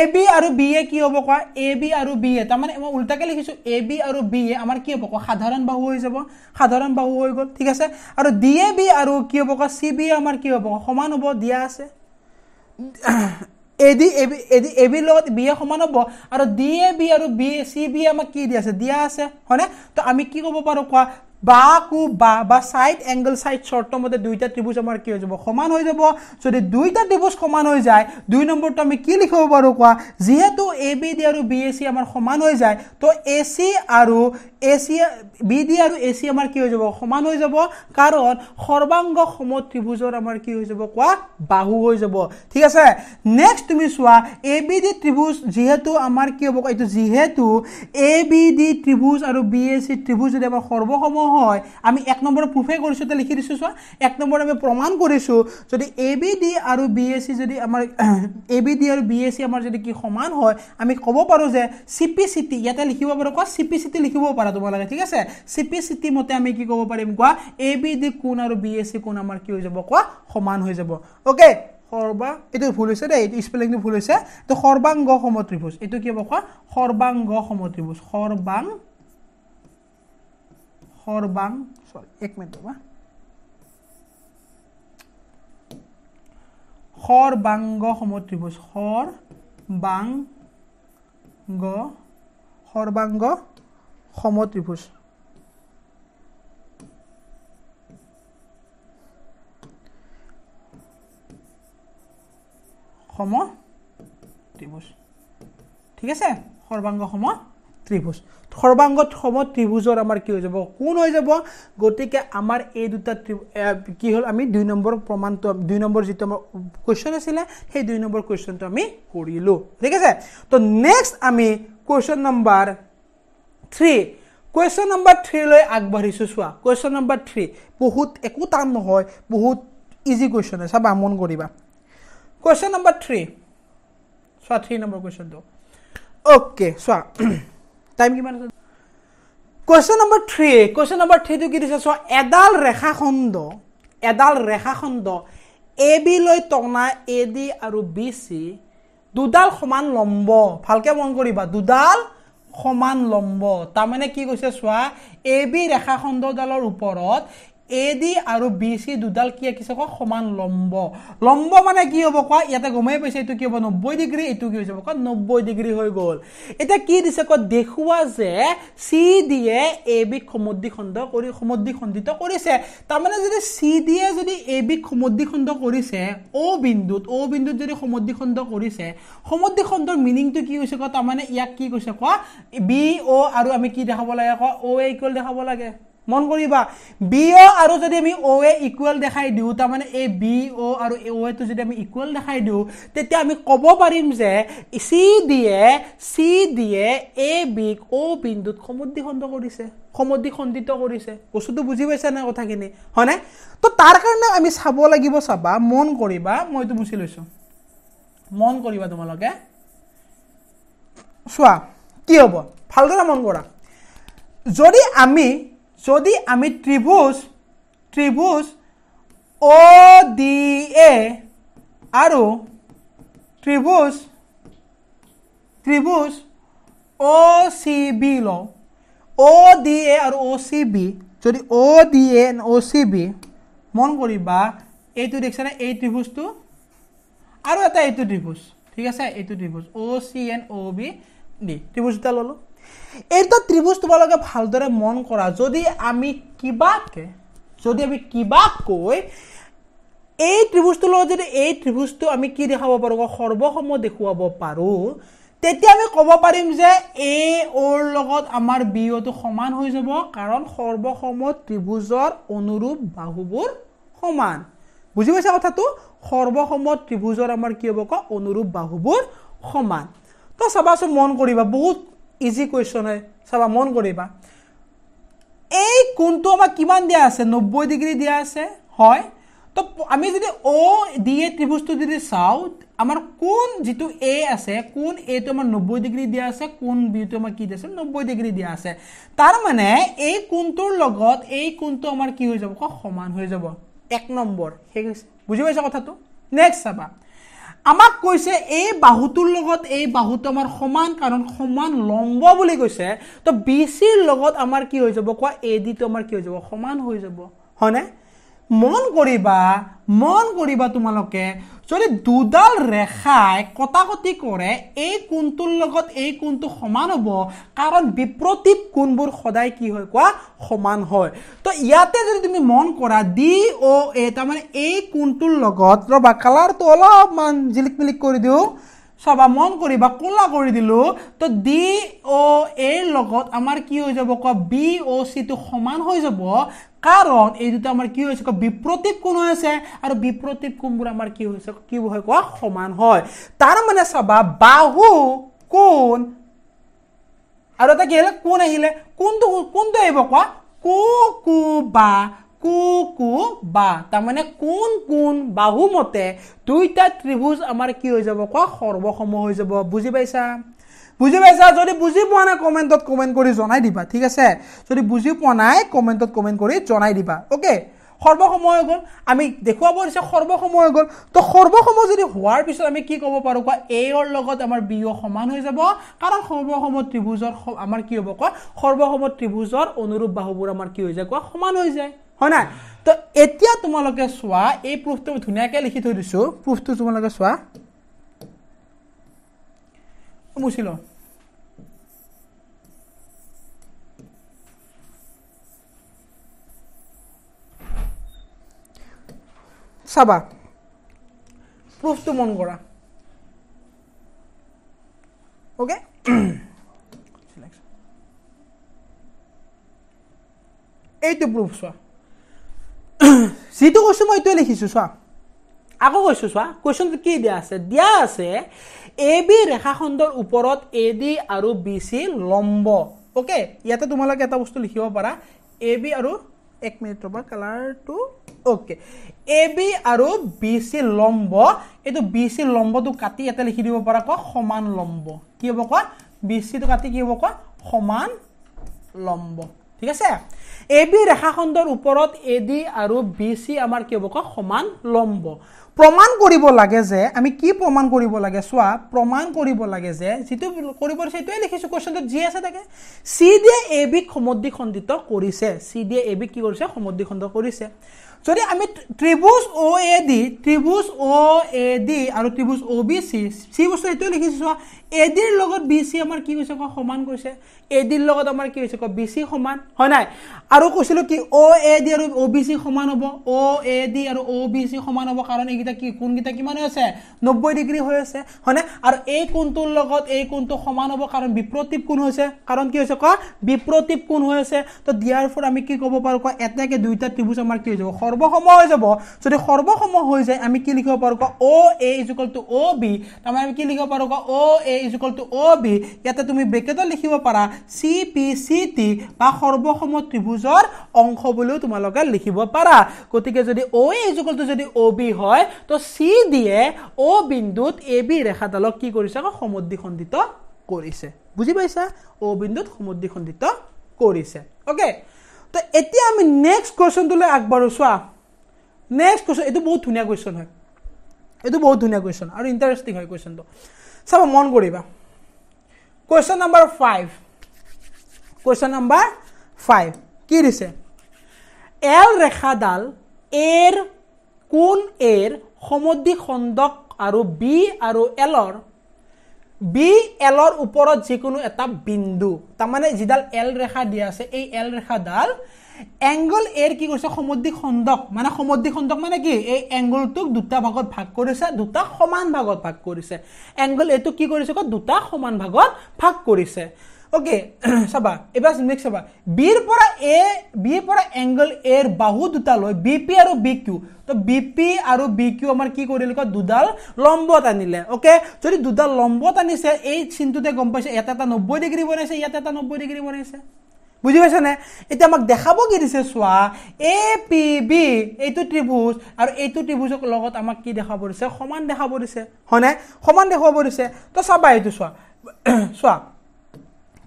এ বি আৰু বি এ কি হ'ব কোৱা এ বি আৰু বি এ তাৰমানে মই উল্টাকৈ লিখিছোঁ এ বি আৰু বি এ আমাৰ কি হ'ব কোৱা সাধাৰণ বাহু হৈ যাব সাধাৰণ বাহু হৈ গ'ল ঠিক আছে আৰু ডি এ বি আৰু কি হ'ব কোৱা চি বি এ আমাৰ কি হ'ব কোৱা সমান হ'ব দিয়া আছে A D A B A D A বিৰ লগত বি এ সমান হ'ব আৰু ডি এ বি আৰু B A C B A আমাক কি দিয়া আছে দিয়া আছে হয়নে ত' আমি কি ক'ব পাৰোঁ কোৱা বা কু বা বা চাইড এংগল চাইড চৰ্ত মতে দুইটা ত্ৰিভুজ আমাৰ কি হৈ যাব সমান হৈ যাব যদি দুইটা ত্ৰিভুজ সমান হৈ যায় দুই নম্বৰটো আমি কি লিখিব পাৰোঁ কোৱা যিহেতু এ বি ডি আৰু বি এ চি আমাৰ সমান হৈ যায় তো এ চি আৰু এ চি বি ডি আৰু এ চি আমাৰ কি হৈ যাব সমান হৈ যাব কাৰণ সৰ্বাংগ সম ত্ৰিভুজৰ আমাৰ কি হৈ যাব কোৱা বাহু হৈ যাব ঠিক আছে নেক্সট তুমি চোৱা এ বি ডি ত্ৰিভুজ যিহেতু আমাৰ কি হ'ব এইটো যিহেতু এ বি ডি ত্ৰিভুজ আৰু বি এ চি ত্ৰিভুজ যদি আমাৰ সৰ্বসমূহ নহয় আমি এক নম্বৰ প্ৰুফে কৰিছোঁ তাতে লিখি দিছোঁ চোৱা এক নম্বৰ আমি প্ৰমাণ কৰিছোঁ যদি এ বি ডি আৰু বি এ চি যদি আমাৰ এ বি ডি আৰু বি এ চি আমাৰ যদি কি সমান হয় আমি ক'ব পাৰোঁ যে চি পি চি টি ইয়াতে লিখিব পাৰোঁ কোৱা চি পি চি টি লিখিব পাৰা তোমালোকে ঠিক আছে চি পি চি টি মতে আমি কি ক'ব পাৰিম কোৱা এ বি ডি কোন আৰু বি এ চি কোন আমাৰ কি হৈ যাব কোৱা সমান হৈ যাব অ'কে সৰ্বা এইটো ভুল হৈছে দেই এইটো স্পেলিংটো ভুল হৈছে এইটো সৰ্বাংগ সমত্ৰিভোজ এইটো কি হ'ব কোৱা সৰ্বাংগ সমত্ৰিভোজ সৰ্বাংগ সৰ্বাং এক মিনিট ৰবা সৰ্বাংগ সম ত্ৰিভুজ সৰ্বাংগ গ সৰ্বাংগ সম ত্ৰিভুজ সম ত্ৰিভুজ ঠিক আছে সৰ্বাংগ সম ত্ৰিভুজ সৰ্বাংগত সম ত্ৰিভুজৰ আমাৰ কি হৈ যাব কোন হৈ যাব গতিকে আমাৰ এই দুটা কি হ'ল আমি দুই নম্বৰ প্ৰমাণটো দুই নম্বৰ যিটো আমাৰ কুৱেশ্যন আছিলে সেই দুই নম্বৰ কুৱেশ্যনটো আমি কৰিলোঁ ঠিক আছে তো নেক্সট আমি question number three question number থ্ৰীলৈ আগবাঢ়িছোঁ চোৱা কুৱেশ্যন নম্বৰ থ্ৰী বহুত একো টান নহয় বহুত ইজি কুৱেশ্যন হয় চাবা মন কৰিবা কুৱেশ্যন নম্বৰ থ্ৰী চোৱা থ্ৰী নম্বৰ কুৱেশ্যনটো অ'কে চোৱা টাইম কিমান আছে question number three question number থ্ৰীটো কি দিছে চোৱা এডাল ৰেখাখণ্ড এডাল ৰেখাখণ্ড এ বি লৈ টনা এ ডি আৰু বি চি দুডাল সমান লম্ব ভালকৈ মন কৰিবা দুডাল সমান লম্ব তাৰমানে কি কৈছে চোৱা এ বি ৰেখাখণ্ডডালৰ ওপৰত এ ডি আৰু বি চি দুডাল কি আঁকিছে কোৱা সমান লম্ব লম্ব মানে কি হ'ব কোৱা ইয়াতে গমেই পাইছে এইটো কি হ'ব নব্বৈ ডিগ্ৰী এইটো কি হৈছে কোৱা নব্বৈ ডিগ্ৰী হৈ গ'ল এতিয়া কি দিছে কোৱা দেখুওৱা যে চি ডিয়ে এ বিক সমুদ্ৰীখণ্ড কৰি সমুদ্ৰীখণ্ডিত কৰিছে তাৰমানে যদি চি ডিয়ে যদি এ বিক সমুদ্ৰীখণ্ড কৰিছে অ' বিন্দুত অ' বিন্দুত যদি সমুদ্ৰীখণ্ড কৰিছে সমুদ্ৰীখণ্ডৰ মিনিংটো কি হৈছে কোৱা তাৰমানে ইয়াক কি কৈছে কোৱা বি অ' আৰু আমি কি দেখাব লাগে কোৱা অ' এ দেখাব লাগে মন কৰিবা বি অ' আৰু যদি আমি অ' এ ইকুৱেল দেখাই দিওঁ তাৰমানে এই বি অ' আৰু এ অ' এটো যদি আমি ইকুৱেল দেখাই দিওঁ তেতিয়া আমি ক'ব পাৰিম যে চি ডিয়ে চি ডিয়ে এ বিক অ' বিন্দুত সমুদ্ৰি খণ্ড কৰিছে সমুদ্ৰি খণ্ডিত কৰিছে বস্তুটো বুজি পাইছে নাই কথাখিনি হয়নে তো তাৰ কাৰণে আমি চাব লাগিব চাবা মন কৰিবা মইতো বুজি লৈছোঁ মন কৰিবা তোমালোকে চোৱা কি হ'ব ভালদৰে মন কৰা যদি আমি যদি আমি ত্রিভুজ ত্রিভুজ ও ডি এ আৰু ত্রিভুজ ত্ৰিভুজ অ' চি বি লওঁ অ' ডি এ আৰু অ' চি বি যদি O' D A O' C B মন কৰিবা এইটো না এই ত্ৰিভুজটো আৰু এটা এইটো ত্রিভুজ ঠিক আছে এইটো ত্রিভুজ O' C N O' B D ত্ৰিভুজ দুটা ল'লোঁ এটা ত্ৰিভুজ তোমালোকে ভালদৰে মন কৰা যদি আমি কিবাকে যদি আমি কিবা কৈ এই ত্ৰিভুজটোৰ লগত যদি এই ত্ৰিভুজটো আমি কি দেখুৱাব পাৰোঁ সৰ্বসম দেখুৱাব পাৰোঁ তেতিয়া আমি ক'ব পাৰিম যে এ অ'ৰ লগত আমাৰ বি অ'টো সমান হৈ যাব কাৰণ সৰ্বসম ত্ৰিভুজৰ অনুৰূপ বাহুবোৰ সমান বুজি পাইছা কথাটো সৰ্বসম ত্ৰিভুজৰ আমাৰ কি হ'ব কওক অনুৰূপ বাহুবোৰ সমান তো চাবাচোন মন কৰিবা বহুত ইজি কুৱেশ্যন হয় চাবা মন কৰিবা এই কোনটো আমাক কিমান দিয়া আছে নব্বৈ ডিগ্ৰী দিয়া আছে হয় তো আমি যদি অ' ডি এ ত্ৰিভুজটো যদি চাওঁ আমাৰ কোন যিটো এ আছে কোন এটো আমাৰ নব্বৈ ডিগ্ৰী দিয়া আছে কোন বিটো আমাৰ কি দিয়া আছে নব্বৈ ডিগ্ৰী দিয়া আছে তাৰমানে এই কোনটোৰ লগত এই কোনটো আমাৰ কি হৈ যাব সমান হৈ যাব এক নম্বৰ সেই বুজি পাইছা কথাটো নেক্সট চাবা আমাক কৈছে এই বাহুটোৰ লগত এই বাহুটো আমাৰ সমান কাৰণ সমান লম্ব বুলি কৈছে তো বি চিৰ লগত আমাৰ কি হৈ যাব কোৱা এ ডিটো আমাৰ কি হৈ যাব সমান হৈ যাব হয়নে মন কৰিবা মন কৰিবা তোমালোকে যদি দুডাল ৰেখাই কটাকটি কৰে এই কোণটোৰ লগত এই কোণটো সমান হ'ব কাৰণ বিপ্ৰতীপ কোণবোৰ সদায় কি হয় কোৱা সমান হয় তো ইয়াতে যদি তুমি মন কৰা ডি অ' এ তাৰমানে এই কোনটোৰ লগত ৰ'বা কালাৰটো অলপমান জিলিক মিলিক কৰি দিওঁ চবা মন কৰি বা কোলা কৰি দিলোঁ তো ডি অ' এৰ লগত আমাৰ কি হৈ যাব কোৱা বি অ' চিটো সমান হৈ যাব কাৰণ এই দুটা আমাৰ কি হৈছে কয় বিপ্ৰতীপ কোণ হৈ আছে আৰু বিপ্ৰতীপ কোনবোৰ আমাৰ কি হৈছে কি হয় কোৱা সমান হয় তাৰমানে চাবা বাহু কোন আৰু এটা কি আহিলে কোন আহিলে কোনটো কোনটো আহিব কোৱা কু কু বা কু কু বা তাৰমানে কোন কোন বাহু মতে দুইটা ত্ৰিভুজ আমাৰ কি হৈ যাব কোৱা সৰ্বসম হৈ যাব বুজি পাইছা বুজি পাইছা যদি বুজি পোৱা নাই কমেণ্টত কমেণ্ট কৰি জনাই দিবা ঠিক আছে যদি বুজি পোৱা নাই কমেণ্টত কমেণ্ট কৰি জনাই দিবা অ'কে সৰ্বসময় গ'ল আমি দেখুৱাব দিছে সৰ্বসময় গ'ল তো সৰ্বসময় যদি হোৱাৰ পিছত আমি কি ক'ব পাৰোঁ কোৱা এৰ লগত আমাৰ বিঅ সমান হৈ যাব কাৰণ সৰ্বসময় ত্ৰিভুজৰ আমাৰ কি হ'ব কোৱা সৰ্বসময় ত্ৰিভুজৰ অনুৰূপ বাহুবোৰ আমাৰ কি হৈ যায় কোৱা সমান হৈ যায় হয় নাই তো এতিয়া তোমালোকে চোৱা এই প্ৰুফটো মই ধুনীয়াকৈ লিখি থৈ দিছোঁ প্ৰুফটো তোমালোকে চোৱা মুচিলোঁ চাবা প্ৰুফটো মন কৰা অ'কে এইটো প্ৰুফ চোৱা যিটো কৈছোঁ মই এইটোৱে লিখিছোঁ চোৱা আকৌ কৈছোঁ চোৱা কুৱেশ্যনটো কি দিয়া আছে দিয়া আছে এ বি ৰেখাখণ্ডৰ ওপৰত এ ডি আৰু বি চি লম্ব অ'কে ইয়াতে তোমালোকে এটা বস্তু লিখিব পাৰা এ বি আৰু এক মিনিট ৰ'বা কালাৰটো ওকে এ বি আৰু বি চি লম্ব এইটো বি চি লম্বটো কাটি ইয়াতে লিখি দিব পৰা কোৱা সমান লম্ব কি হ'ব কোৱা বি চিটো কাটি কি হ'ব কোৱা সমান লম্ব ঠিক আছে এ বি ৰেখাখণ্ডৰ ওপৰত এ ডি আৰু বি চি আমাৰ কি হ'ব কোৱা সমান লম্ব প্ৰমাণ কৰিব লাগে যে আমি কি প্ৰমাণ কৰিব লাগে চোৱা প্ৰমাণ কৰিব লাগে যে যিটো কৰিব সেইটোৱে লিখিছোঁ কুৱেশ্যনটোত যি আছে তাকে চি ডিয়ে এ বিক সমদ্বিখণ্ডিত কৰিছে চি ডিয়ে এ বিক কি কৰিছে সমদ্বিখণ্ড কৰিছে যদি আমি ত্ৰিভুজ অ A D ত্ৰিভুজ O A D আৰু ত্ৰিভুজ অ বি চি চি বস্তু সেইটোৱে লিখিছোঁ চোৱা এ ডিৰ লগত বি চি আমাৰ কি হৈছে কওক সমান কৈছে এ ডিৰ লগত আমাৰ কি হৈছে কওক বি চি সমান হয় নাই আৰু কৈছিলোঁ কি অ এ ডি আৰু অ বি চি সমান হ'ব অ এ ডি আৰু অ বি চি সমান হ'ব কাৰণ এইকেইটা কি কোনকেইটা কিমান হৈ আছে নব্বৈ ডিগ্ৰী হৈ আছে হয়নে আৰু এই কোনটোৰ লগত এই কোনটো সমান হ'ব কাৰণ বিপ্ৰতীপ কোন হৈছে কাৰণ কি হৈছে কোৱা বিপ্ৰতীপ কোন হৈ আছে তো দিয়াৰ ফৰ আমি কি ক'ব পাৰোঁ কোৱা এটাকে দুইটা ত্ৰিভুজ আমাৰ কি হৈ যাব সৰ্বসম হৈ যাব যদি সৰ্বসম হৈ যায় আমি কি লিখিব পাৰোঁ অ' এ ইজিকল টু অ' বি তাৰমানে আমি কি লিখিব পাৰোঁ অ' এ ইজিকল টু অ' বি ইয়াতে তুমি ব্ৰেকেটত লিখিব পাৰা চি পি চি টি বা সৰ্বসম ত্ৰিভুজৰ অংশ বুলিও তোমালোকে লিখিব পাৰা গতিকে যদি অ' এ ইজিকল টু যদি অ' বি হয় তো চি ডিয়ে অ' বিন্দুত এ বি ৰেখাডালক কি কৰিছে সমদ্বিখণ্ডিত কৰিছে বুজি পাইছা অ' বিন্দুত সমদ্বিখণ্ডিত কৰিছে অ'কে তো এতিয়া আমি নেক্সট কুৱেশ্যনটোলৈ আগবাঢ়ো চোৱা নেক্সট কুৱেশ্যন এইটো বহুত ধুনীয়া কুৱেশ্যন হয় এইটো বহুত ধুনীয়া কুৱেশ্যন আৰু ইণ্টাৰেষ্টিং হয় কুৱেশ্যনটো চাব মন কৰিবা question number five question number five কি দিছে এল ৰেখাডাল এৰ কোন এৰ সমদ্ৰী খণ্ডক আৰু বি আৰু এলৰ বি এলৰ ওপৰত যিকোনো এটা বিন্দু তাৰমানে যিডাল এল ৰেখা দিয়া আছে এই এল ৰেখাডাল এংগল এৰ কি কৰিছে সমুদ্ৰিক খণ্ডক মানে সমুদ্ৰিক খণ্ডক মানে কি এই এংগলটোক দুটা ভাগত ভাগ কৰিছে দুটা সমান ভাগত ভাগ কৰিছে এংগল এইটো কি কৰিছে দুটা সমান ভাগত ভাগ কৰিছে অ'কে চাবা এইবাৰ নেক্সট চাবা বিৰ পৰা এ বিৰ পৰা এংগল এৰ বাহু দুটালৈ বি পি আৰু বি কিউ তো বি পি আৰু বি কিউ আমাৰ কি কৰিলে কয় দুডাল লম্বত আনিলে অ'কে যদি দুডাল লম্বত আনিছে এই চিনটোতে গম পাইছে ইয়াতে এটা নব্বৈ ডিগ্ৰী বনাইছে ইয়াতে এটা নব্বৈ ডিগ্ৰী বনাইছে বুজি পাইছেনে এতিয়া আমাক দেখাব কি দিছে চোৱা এ পি বি এইটো ত্ৰিভুজ আৰু এইটো ত্ৰিভুজৰ লগত আমাক কি দেখা পৰিছে সমান দেখা পৰিছে হয়নে সমান দেখুৱাব দিছে তো চাবা এইটো চোৱা [clears throat] চোৱা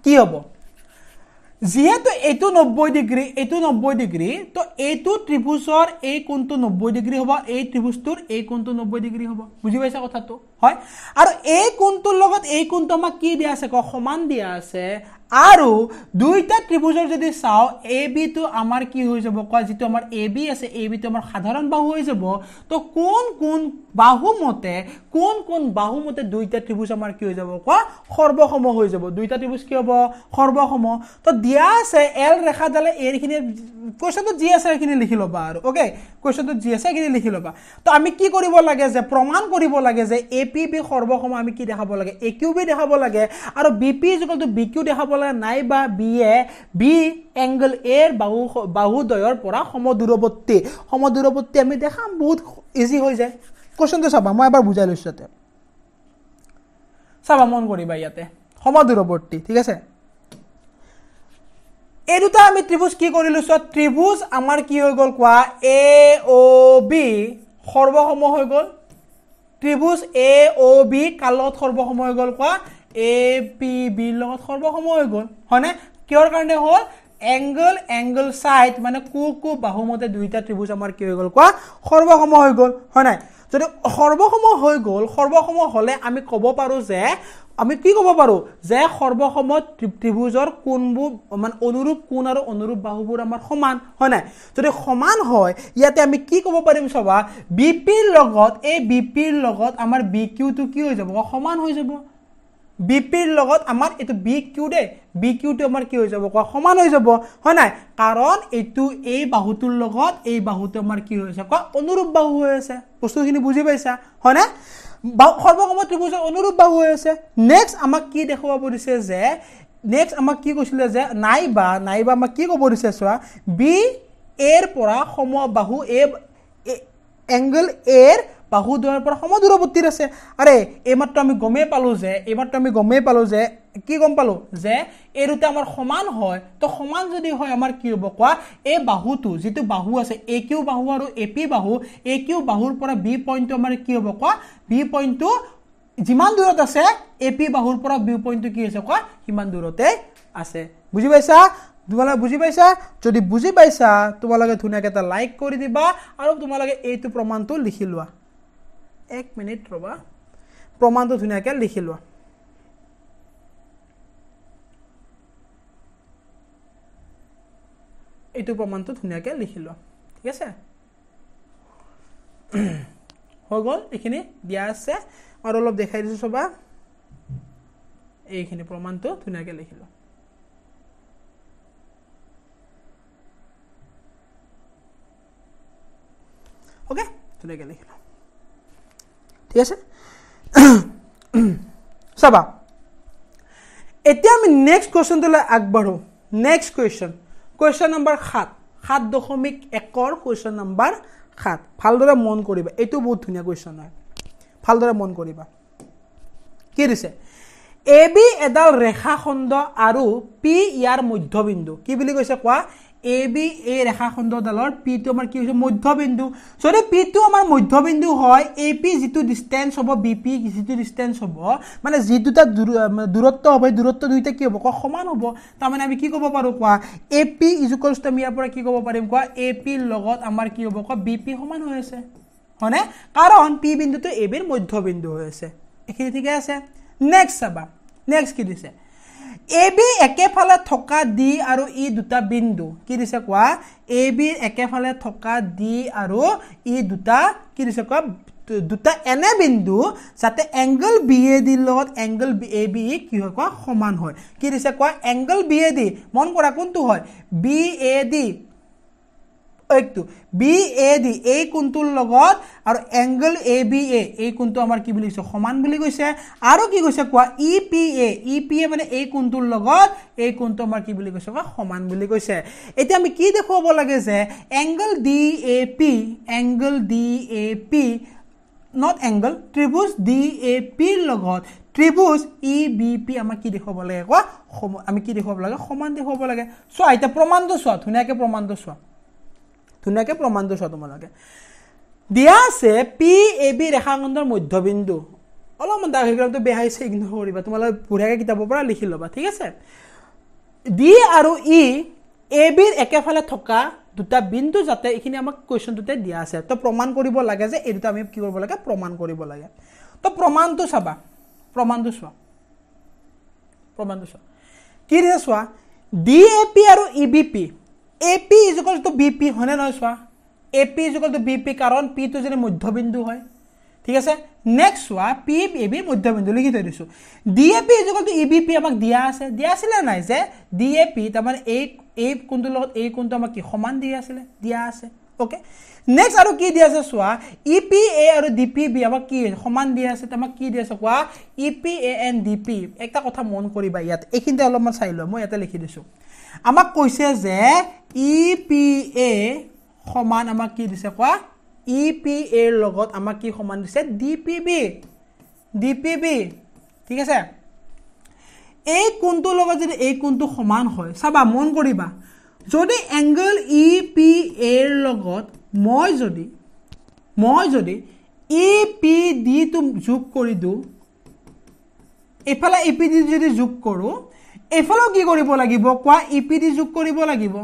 কি হ'ব যিহেতু এইটো নব্বৈ ডিগ্ৰী এইটো নব্বৈ ডিগ্ৰী তো এইটো ত্ৰিভুজৰ এই কোনটো নব্বৈ ডিগ্ৰী হ'ব এই ত্ৰিভুজটোৰ এই কোনটো নব্বৈ ডিগ্ৰী হ'ব বুজি পাইছা কথাটো হয় আৰু এই কোনটোৰ লগত এই কোনটো আমাক কি দিয়া আছে ক সমান দিয়া আছে আৰু দুইটা ত্ৰিভুজৰ যদি চাওঁ এ বিটো আমাৰ কি হৈ যাব কোৱা যিটো আমাৰ এ বি আছে এ বিটো আমাৰ সাধাৰণ বাহু হৈ যাব তো কোন কোন বাহুমতে কোন কোন বাহুমতে দুইটা ত্ৰিভুজ আমাৰ কি হৈ যাব কোৱা সৰ্বসম হৈ যাব দুইটা ত্ৰিভুজ কি হ'ব সৰ্বসম তো দিয়া আছে এল ৰেখাডালে এইখিনি কুৱেশ্যনটোত যি আছে সেইখিনি লিখি ল'বা আৰু অ'কে কুৱেশ্যনটোত যি আছে সেইখিনি লিখি ল'বা তো আমি কি কৰিব লাগে যে প্ৰমাণ কৰিব লাগে যে এ পি বি সৰ্বসম আমি কি দেখাব লাগে এ কিউ বি দেখাব লাগে আৰু বি পি যুগলটো বি কিউ দেখাব গ'লে নাইবা বিয়ে বি এংগল এৰ বাহু বাহুদ্বয়ৰ পৰা সমদূৰৱৰ্তী সমদূৰৱৰ্তী আমি দেখাম বহুত ইজি হৈ যায় কুৱেশ্যনটো চাবা মই এবাৰ বুজাই লৈছোঁ ইয়াতে চাবা মন কৰিবা ইয়াতে সমদূৰৱৰ্তী ঠিক আছে এই দুটা আমি ত্ৰিভুজ কি কৰিলোঁ চোৱা ত্ৰিভুজ আমাৰ কি হৈ গ'ল কোৱা এ অ' বি সৰ্বসম হৈ গ'ল ত্ৰিভুজ এ অ' বি কালত সৰ্বসম হৈ গ'ল কোৱা এ পি বিৰ লগত সৰ্বসম হৈ গ'ল হয়নে কিহৰ কাৰণে হ'ল এংগল এংগল চাইড মানে কু কু বাহুমতে দুইটা ত্ৰিভুজ আমাৰ কি হৈ গ'ল কোৱা সৰ্বসম হৈ গ'ল হয় নাই যদি সৰ্বসম হৈ গ'ল সৰ্বসম হ'লে আমি ক'ব পাৰোঁ যে আমি কি ক'ব পাৰোঁ যে সৰ্বসম ত্ৰিভুজৰ কোনবোৰ মানে অনুৰূপ কোণ আৰু অনুৰূপ বাহুবোৰ আমাৰ সমান হয় নাই যদি সমান হয় ইয়াতে আমি কি ক'ব পাৰিম চাবা বি পিৰ লগত এই বি পিৰ লগত আমাৰ বি কি হৈ যাব সমান হৈ যাব বিপিৰ লগত আমাৰ এইটো বি কিউ দেই বি কিউটো আমাৰ কি হৈ যাব কোৱা সমান হৈ যাব হয় নাই কাৰণ এইটো এই বাহুটোৰ লগত এই বাহুটো আমাৰ কি হৈ আছে কোৱা অনুৰূপ বাহু হৈ আছে বস্তুখিনি বুজি পাইছা হয়নে সৰ্বসম ত্ৰিভুজৰ অনুৰূপ বাহু হৈ আছে নেক্সট আমাক কি দেখুৱাব দিছে যে নেক্সট আমাক কি কৈছিলে যে নাইবা নাইবা আমাক কি ক'ব দিছে চোৱা বি এৰ পৰা সমবাহু এ এংগল এৰ বাহুদ্বয়ৰ পৰা সমদূৰৱৰ্তীৰ আছে আৰে এইমাত্ৰ আমি গমেই পালোঁ যে এইমাত্ৰ আমি গমেই পালোঁ যে কি গম পালোঁ যে এই দুটা আমাৰ সমান হয় তো সমান যদি হয় আমাৰ কি হ'ব কোৱা এই বাহুটো যিটো বাহু আছে এ কিউ বাহু আৰু এ পি বাহু এ কিউ বাহুৰ পৰা বি পইণ্টটো আমাৰ কি হ'ব কোৱা বি পইণ্টটো যিমান দূৰত আছে এ পি বাহুৰ পৰা বি পইণ্টটো কি হৈছে কোৱা সিমান দূৰতে আছে বুজি পাইছা তোমালোকে বুজি পাইছা যদি বুজি পাইছা তোমালোকে ধুনীয়াকৈ এটা লাইক কৰি দিবা আৰু তোমালোকে এইটো প্ৰমাণটো লিখি লোৱা এক মিনিট ৰবা প্ৰমাণটো ধুনীয়াকৈ লিখি লোৱা এইটো প্ৰমাণটো ধুনীয়াকৈ লিখি লোৱা ঠিক আছে [clears throat] হৈ গ'ল এইখিনি দিয়া আছে আৰু অলপ দেখাই দিছোঁ চবা এইখিনি প্ৰমাণটো ধুনীয়াকৈ লিখি লোৱা অ'কে ধুনীয়াকৈ লিখি লোৱা ঠিক আছে চাবা এতিয়া আমি নেক্সট কুৱেশ্যনটোলৈ আগবাঢ়োঁ নেক্সট কুৱেশ্যন কুৱেশ্যন নম্বৰ সাত সাত দশমিক একৰ কুৱেশ্যন নম্বৰ সাত ভালদৰে মন কৰিবা এইটো বহুত ধুনীয়া কুৱেশ্যন হয় ভালদৰে মন কৰিবা কি দিছে এ বি এডাল ৰেখাখণ্ড আৰু পি ইয়াৰ মধ্যবিন্দু কি বুলি কৈছে কোৱা এ বি এই ৰেখাখণ্ডডালৰ পিটো আমাৰ কি হৈছে মধ্যবিন্দু যদি পিটো আমাৰ মধ্যবিন্দু হয় এ পি যিটো ডিষ্টেঞ্চ হ'ব বি পি যিটো ডিষ্টেঞ্চ হ'ব মানে যি দুটা দূৰত্ব হ'ব সেই দূৰত্ব দুইটা কি হ'ব কওক সমান হ'ব তাৰমানে আমি কি ক'ব পাৰোঁ কোৱা এ পি ইজুকলছটো আমি ইয়াৰ পৰা কি ক'ব পাৰিম কোৱা এ পিৰ লগত আমাৰ কি হ'ব কোৱা বি পি সমান হৈ আছে হয়নে কাৰণ পি বিন্দুটো এ বিৰ মধ্যবিন্দু হৈ আছে এইখিনি ঠিকে আছে নেক্সট চাবা নেক্সট কি দিছে এ বিৰ একেফালে থকা ডি আৰু ই e দুটা বিন্দু কি দিছে কোৱা এ বিৰ একেফালে থকা ডি আৰু ই e দুটা কি দিছে কোৱা দুটা এনে বিন্দু যাতে এংগল বি এ ডিৰ লগত এংগল এ বি কি হয় কোৱা সমান হয় কি দিছে কোৱা এংগল বি এ ডি মন কৰা কোনটো হয় বি এ ডি একটু বি এ ডি এই কোণটোৰ লগত আৰু এংগল এ বি এ এই কোণটো আমাৰ কি বুলি কৈছে সমান বুলি কৈছে আৰু কি কৈছে কোৱা ই পি এ ই পি এ মানে এই কোণটোৰ লগত এই কোণটো আমাৰ কি বুলি কৈছে কোৱা সমান বুলি কৈছে এতিয়া আমি কি দেখুৱাব লাগে যে angle D A P angle D A P not angle ত্ৰিভুজ ডি এ পিৰ লগত ত্ৰিভুজ ই বি পি আমাক কি দেখুৱাব লাগে কোৱা আমি কি দেখুৱাব লাগে সমান দেখুৱাব লাগে চোৱা এতিয়া প্ৰমাণটো চোৱা ধুনীয়াকৈ প্ৰমাণটো চোৱা ধুনীয়াকৈ প্ৰমাণটো চোৱা তোমালোকে দিয়া আছে পি এ বি ৰেখাখণ্ডৰ মধ্যবিন্দু অলপমান ডায়েগ্ৰামটো বেয়া হৈছে ইগন কৰিবা তোমালোকে বুঢ়াকৈ কিতাপৰ পৰা লিখি ল'বা ঠিক আছে ডি আৰু ই এ বিৰ একেফালে থকা দুটা বিন্দু যাতে এইখিনি আমাক কুৱেশ্যনটোতে দিয়া আছে তো প্ৰমাণ কৰিব লাগে যে এই দুটা আমি কি কৰিব লাগে প্ৰমাণ কৰিব লাগে তো প্ৰমাণটো চাবা প্ৰমাণটো চোৱা প্ৰমাণটো চোৱা কি দিছে চোৱা ডি এ পি আৰু E B P A P equal to B P হয়নে নহয় চোৱা A P equal to B P কাৰণ পিটো যেনে মধ্যবিন্দু হয় ঠিক আছে নেক্সট চোৱা পি এ বি মধ্যবিন্দু লিখি থৈ দিছোঁ D A P equal to E B P আমাক দিয়া আছে দিয়া আছিলে নাই যে ডি এ পি তাৰমানে এই এই কোনটোৰ লগত এই কোনটো আমাক কি সমান দিয়া আছিলে দিয়া আছে অ'কে নেক্সট আৰু কি দি আছে চোৱা ই পি এ আৰু ডি পি বি আমাক কি সমান দি আছে আমাক কি দি আছে কোৱা E P A and D P এটা কথা মন কৰিবা ইয়াত এইখিনিতে অলপমান চাই লোৱা মই ইয়াতে লিখি দিছোঁ আমাক কৈছে যে ই পি এ সমান আমাক কি দিছে কোৱা ই পি এৰ লগত আমাক কি সমান দিছে D P B D P B ঠিক আছে এই কোনটোৰ লগত যদি এই কোনটো সমান হয় চাবা মন কৰিবা যদি এংগল ই পি এৰ লগত মই যদি মই যদি ই পি ডি টো যোগ কৰি দিওঁ এইফালে ই পি ডি যদি যোগ কৰোঁ এইফালেও কি কৰিব লাগিব কোৱা ই পি ডি যোগ কৰিব লাগিব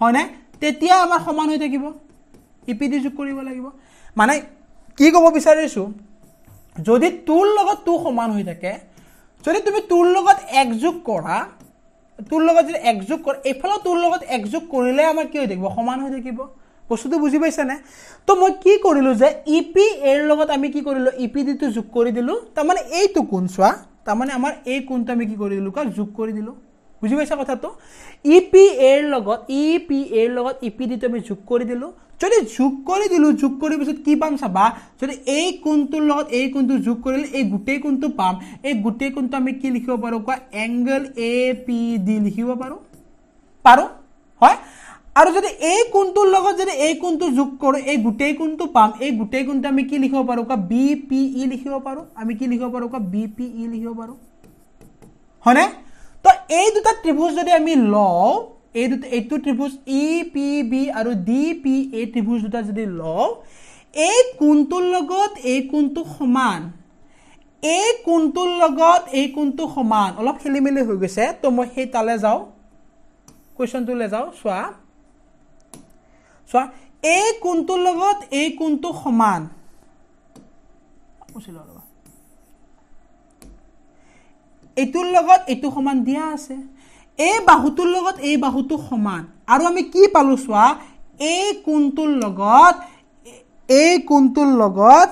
হয়নে তেতিয়া আমাৰ সমান হৈ থাকিব ই পি ডি যোগ কৰিব লাগিব মানে কি ক'ব বিচাৰিছোঁ যদি টোৰ লগত টু সমান হৈ থাকে যদি তুমি টোৰ লগত এক যোগ কৰা তোৰ লগত যদি একযোগ কৰে এইফালেও তোৰ লগত একযোগ কৰিলে আমাৰ কি হৈ থাকিব সমান হৈ থাকিব বস্তুটো বুজি পাইছেনে তো মই কি কৰিলোঁ যে ই পি এৰ লগত আমি কি কৰিলোঁ ই e পি ডিটো যোগ কৰি দিলোঁ তাৰমানে এইটো কোন চোৱা তাৰমানে আমাৰ এই কোনটো আমি কি কৰি দিলোঁ কাৰ যোগ কৰি দিলোঁ বুজি পাইছা কথাটো ই পি এৰ লগত ই পি এৰ লগত ই e পি ডিটো আমি যোগ কৰি দিলোঁ যদি যোগ কৰি দিলোঁ যোগ কৰি পিছত কি পাম চাবা যদি এই কোণটোৰ লগত এই কোণটো যোগ কৰিলে এই গোটেই কোণটো পাম এই গোটেই কোণটো আমি কি লিখিব পাৰোঁ কোৱা এংগল এ পি ডি লিখিব পাৰোঁ পাৰোঁ হয় আৰু যদি এই কোণটোৰ লগত যদি এই কোণটো যোগ কৰোঁ এই গোটেই কোণটো পাম এই গোটেই কোণটো আমি কি লিখিব পাৰোঁ কোৱা বি পি ই লিখিব পাৰোঁ আমি কি লিখিব পাৰোঁ কোৱা বি পি ই লিখিব পাৰোঁ হয়নে তো এই দুটা ত্ৰিভুজ যদি আমি লওঁ এই দুটা এইটো ত্ৰিভুজ ই পি বি আৰু ডি পি এ ত্ৰিভুজ দুটা যদি লওঁ এই কোণটোৰ লগত এই কোণটো সমান এই কোণটোৰ লগত এই কোণটো সমান অলপ খেলিমেলি হৈ গৈছে তো মই সেই তালৈ যাওঁ কুৱেশ্যনটোলৈ যাওঁ চোৱা চোৱা এই কোণটোৰ লগত এই কোণটো সমান 不是了。এইটোৰ লগত এইটো সমান দিয়া আছে এই বাহুটোৰ লগত এই বাহুটো সমান আৰু আমি কি পালোঁ চোৱা এই কোনটোৰ লগত এই কোনটোৰ লগত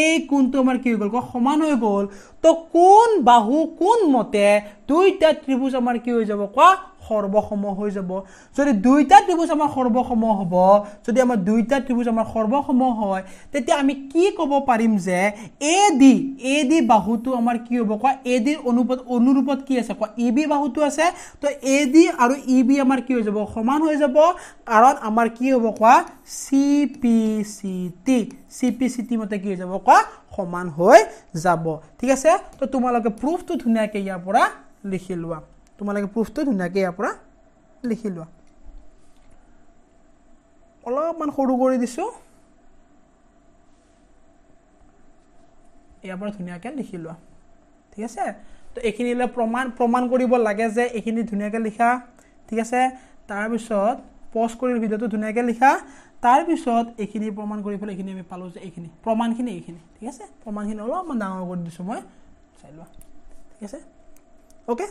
এই কোনটো আমাৰ কি হৈ গ'ল সমান হৈ গ'ল তো কোন বাহু কোন মতে দুইটা ত্ৰিভুজ আমাৰ কি হৈ যাব কোৱা সৰ্বসম হৈ যাব যদি দুইটা ত্ৰিভুজ আমাৰ সৰ্বসম হ'ব যদি আমাৰ দুইটা ত্ৰিভুজ আমাৰ সৰ্বসম হয় তেতিয়া আমি কি ক'ব পাৰিম যে এ ডি এ ডি বাহুটো আমাৰ কি হ'ব কোৱা এ ডিৰ অনুপত অনুৰূপত কি আছে কোৱা ই বি বাহুটো আছে তো এ ডি আৰু ই বি আমাৰ কি হৈ যাব সমান হৈ যাব কাৰণ আমাৰ কি হ'ব কোৱা C P C T C P C T মতে কি হৈ যাব কোৱা সমান হৈ যাব ঠিক আছে তো তোমালোকে প্ৰুফটো ধুনীয়াকৈ ইয়াৰ পৰা লিখি লোৱা তোমালোকে প্ৰুফটো ধুনীয়াকৈ ইয়াৰ পৰা লিখি লোৱা অলপমান সৰু কৰি দিছোঁ ইয়াৰ পৰা ধুনীয়াকৈ লিখি লোৱা ঠিক আছে তো এইখিনিলৈ প্ৰমাণ প্ৰমাণ কৰিব লাগে যে এইখিনি ধুনীয়াকৈ লিখা ঠিক আছে তাৰপিছত পজ কৰি ভিডিঅ'টো ধুনীয়াকৈ লিখা তাৰপিছত এইখিনি প্ৰমাণ কৰি পেলাই এইখিনি আমি পালোঁ যে এইখিনি প্ৰমাণখিনি এইখিনি ঠিক আছে প্ৰমাণখিনি অলপমান ডাঙৰ কৰি দিছোঁ মই চাই লোৱা ঠিক আছে অ'কে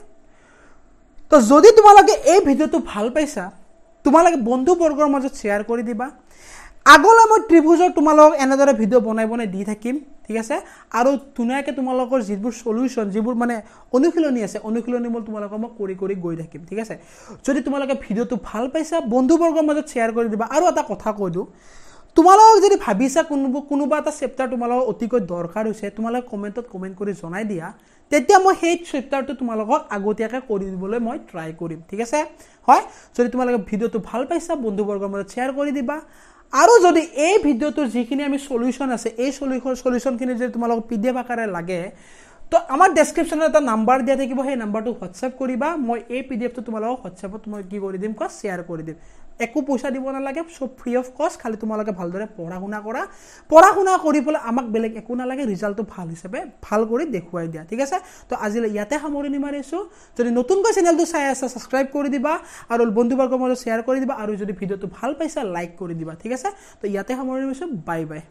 তো যদি তোমালোকে এই ভিডিঅ'টো ভাল পাইছা তোমালোকে বন্ধুবৰ্গৰ মাজত শ্বেয়াৰ কৰি দিবা আগলৈ মই ত্ৰিভুজৰ তোমালোকক এনেদৰে ভিডিঅ' বনাই বনাই দি থাকিম ঠিক আছে আৰু ধুনীয়াকৈ তোমালোকৰ যিবোৰ চলিউশ্যন যিবোৰ মানে অনুশীলনী আছে অনুশীলনীবোৰ তোমালোকক মই কৰি কৰি গৈ থাকিম ঠিক আছে যদি তোমালোকে ভিডিঅ'টো ভাল পাইছা বন্ধুবৰ্গৰ মাজত শ্বেয়াৰ কৰি দিবা আৰু এটা কথা কৈ দিওঁ তোমালোকক যদি ভাবিছা কোনোবা কোনোবা এটা চেপ্টাৰ তোমালোকক অতিকৈ দৰকাৰ হৈছে তোমালোকে কমেণ্টত কমেণ্ট কৰি জনাই দিয়া তেতিয়া মই সেই চেপ্তাৰটো তোমালোকক আগতীয়াকৈ কৰি দিবলৈ মই ট্ৰাই কৰিম ঠিক আছে হয় যদি তোমালোকে ভিডিঅ'টো ভাল পাইছা বন্ধুবৰ্গৰ মাজত শ্বেয়াৰ কৰি দিবা আৰু যদি এই ভিডিঅ'টোৰ যিখিনি আমি চলিউশ্যন আছে এই চলিউশ্যন চলিউশ্যনখিনি যদি তোমালোকক পি ডি এফ আকাৰে লাগে তো আমাৰ ডেছক্ৰিপশ্যনত এটা নাম্বাৰ দিয়া থাকিব সেই নাম্বাৰটো হোৱাটছএপ কৰিবা মই এই পি ডি এফটো তোমালোকক হোৱাটছএপত মই কি কৰি দিম কোৱা শ্বেয়াৰ কৰি দিম একো পইচা দিব নালাগে চব ফ্ৰী অফ কষ্ট খালি তোমালোকে ভালদৰে পঢ়া শুনা কৰা পঢ়া শুনা কৰি পেলাই আমাক বেলেগ একো নালাগে ৰিজাল্টটো ভাল হিচাপে ভাল কৰি দেখুৱাই দিয়া ঠিক আছে তো আজিলৈ ইয়াতে সামৰণি মাৰিছোঁ যদি নতুনকৈ চেনেলটো চাই আছে ছাবস্ক্ৰাইব কৰি দিবা আৰু বন্ধুবৰ্গৰ মাজত শ্বেয়াৰ কৰি দিবা আৰু যদি ভিডিঅ'টো ভাল পাইছা লাইক কৰি দিবা ঠিক আছে তো ইয়াতে সামৰণি মাৰিছোঁ বাই বাই